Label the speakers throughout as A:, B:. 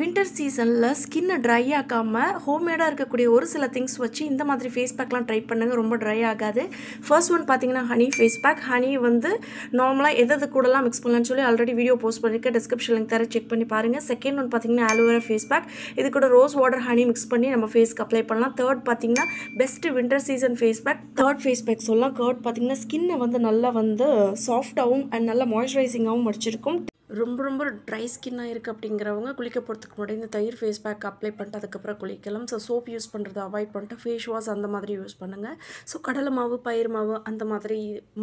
A: winter சீசனில் ஸ்கின்னை try ஆக்காமல் ஹோம்மேடாக இருக்கக்கூடிய ஒரு சில திங்ஸ் வச்சு இந்த மாதிரி ஃபேஸ் பேக்லாம் ட்ரை பண்ணுங்கள் ரொம்ப ட்ரை ஆகாது ஃபர்ஸ்ட் ஒன் பார்த்தீங்கன்னா ஹனி ஃபேஸ் பேக் ஹனி வந்து நார்மலாக எது கூடலாம் மிக்ஸ் பண்ணலான்னு சொல்லி ஆல்ரெடி வீடியோ போஸ்ட் பண்ணியிருக்கேன் டிஸ்கிரிப்ஷன் லிங்க் தர செக் பண்ணி பாருங்கள் செகண்ட் ஒன் பார்த்தீங்கன்னா ஆலோவேரா ஃபேஸ் பேக் இது கூட ரோஸ் வாட்டர் ஹனி மிக்ஸ் பண்ணி நம்ம ஃபேஸ்க்கு அப்ளை பண்ணலாம் தேர்ட் பார்த்தீங்கன்னா best winter season face pack third face pack சொல்லலாம் தேர்ட் பார்த்தீங்கன்னா ஸ்கின்னை வந்து நல்லா வந்து சாஃப்டாகவும் அண்ட் நல்லா மாய்ஸ்சரைசிங்காகவும் மடிச்சிருக்கும் ரொம்ப ரொம்ப ட்ரை ஸ்கின்னாக இருக்குது அப்படிங்கிறவங்க குளிக்க போகிறதுக்கு முன்னாடி இந்த தயிர் ஃபேஸ் பேக் அப்ளை பண்ணிட்டு அதுக்கப்புறம் குளிக்கலாம் ஸோ சோப் யூஸ் பண்ணுறதை அவாய்ட் பண்ணிட்டு ஃபேஸ் வாஷ் அந்த மாதிரி யூஸ் பண்ணுங்கள் ஸோ கடலை மாவு பயிர் மாவு அந்த மாதிரி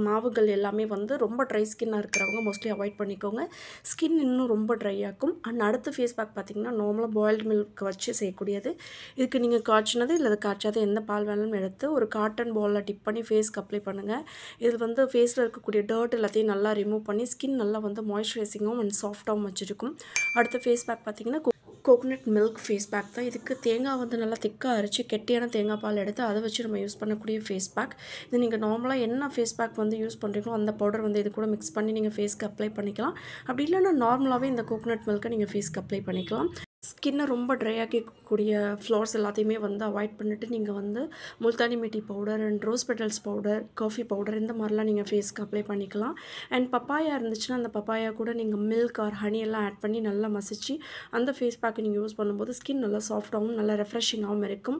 A: மாவுகள் எல்லாமே வந்து ரொம்ப ட்ரை ஸ்கின்னாக இருக்கிறவங்க மோஸ்ட்லி அவாய்ட் பண்ணிக்கோங்க ஸ்கின் இன்னும் ரொம்ப ட்ரை ஆகும் அண்ட் அடுத்த ஃபேஸ் பேக் பார்த்திங்கன்னா நார்மலாக பாயில்டு மில்க் வச்சு செய்யக்கூடியது இதுக்கு நீங்கள் காய்ச்சினது இல்லை அது காய்ச்சாத எந்த பால் வேணாலும் எடுத்து ஒரு காட்டன் பாலில் டிப் பண்ணி ஃபேஸ்க்கு அப்ளை பண்ணுங்கள் இது வந்து ஃபேஸில் இருக்கக்கூடிய டர்ட் எல்லாத்தையும் நல்லா ரிமூவ் பண்ணி ஸ்கின் நல்லா வந்து மாய்ஸ்சரைசிங்கும் இருக்கும் அண்ட் சாஃப்டாகவும் வச்சுருக்கும் அடுத்த ஃபேஸ் பேக் பார்த்திங்கன்னா கோகோனட் மில்க் ஃபேஸ் பேக் தான் இதுக்கு தேங்காய் வந்து நல்லா திக்காக அரைச்சி கெட்டியான தேங்காய் பால் எடுத்து அதை வச்சு நம்ம யூஸ் பண்ணக்கூடிய ஃபேஸ் பேக் இது நீங்கள் நார்மலாக என்ன ஃபேஸ் பேக் வந்து யூஸ் பண்ணுறீங்களோ அந்த பவுடர் வந்து இது கூட மிக்ஸ் பண்ணி நீங்கள் ஃபேஸ்க்கு அப்ளை பண்ணிக்கலாம் அப்படி இல்லைன்னா நார்மலாகவே இந்த கோகோனட் மில்க்கை நீங்கள் ஃபேஸ்க்கு அப்ளை பண்ணிக்கலாம் ஸ்கின்னை ரொம்ப ட்ரை ஆக்கிக்கக்கூடிய ஃப்ளார்ஸ் எல்லாத்தையுமே வந்து அவாய்ட் பண்ணிவிட்டு நீங்கள் வந்து Multani mitti powder and rose petals powder coffee powder இந்த மாதிரிலாம் நீங்கள் ஃபேஸ்க்கு அப்ளை பண்ணிக்கலாம் அண்ட் பப்பாயா இருந்துச்சுன்னா அந்த பப்பாயா கூட நீங்கள் மில்க் ஆர் ஹனி எல்லாம் ஆட் பண்ணி நல்லா மசிச்சு அந்த ஃபேஸ் பேக்கை நீங்கள் யூஸ் பண்ணும்போது ஸ்கின் நல்லா சாஃப்டாகவும் நல்லா ரெஃப்ரெஷிங்காகவும் இருக்கும்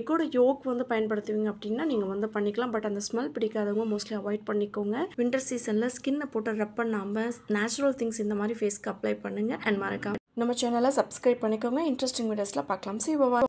A: எக்கோட யோக் வந்து பயன்படுத்துவீங்க அப்படின்னா நீங்கள் வந்து பண்ணிக்கலாம் பட் அந்த ஸ்மெல் பிடிக்காதவங்க மோஸ்ட்லி அவாய்ட் பண்ணிக்கோங்க வின்டர் சீசனில் ஸ்கின்னை போட்டு ரப் பண்ணாமல் நேச்சுரல் திங்ஸ் இந்த மாதிரி ஃபேஸ்க்கு அப்ளை பண்ணுங்கள் அண்ட் மறக்காம நம்ம சேனலை சப்ஸ்கிரைப் பண்ணிக்கோங்க இன்ட்ரெஸ்டிங் வீடியோஸ்லாம் பார்க்கலாம் சீவா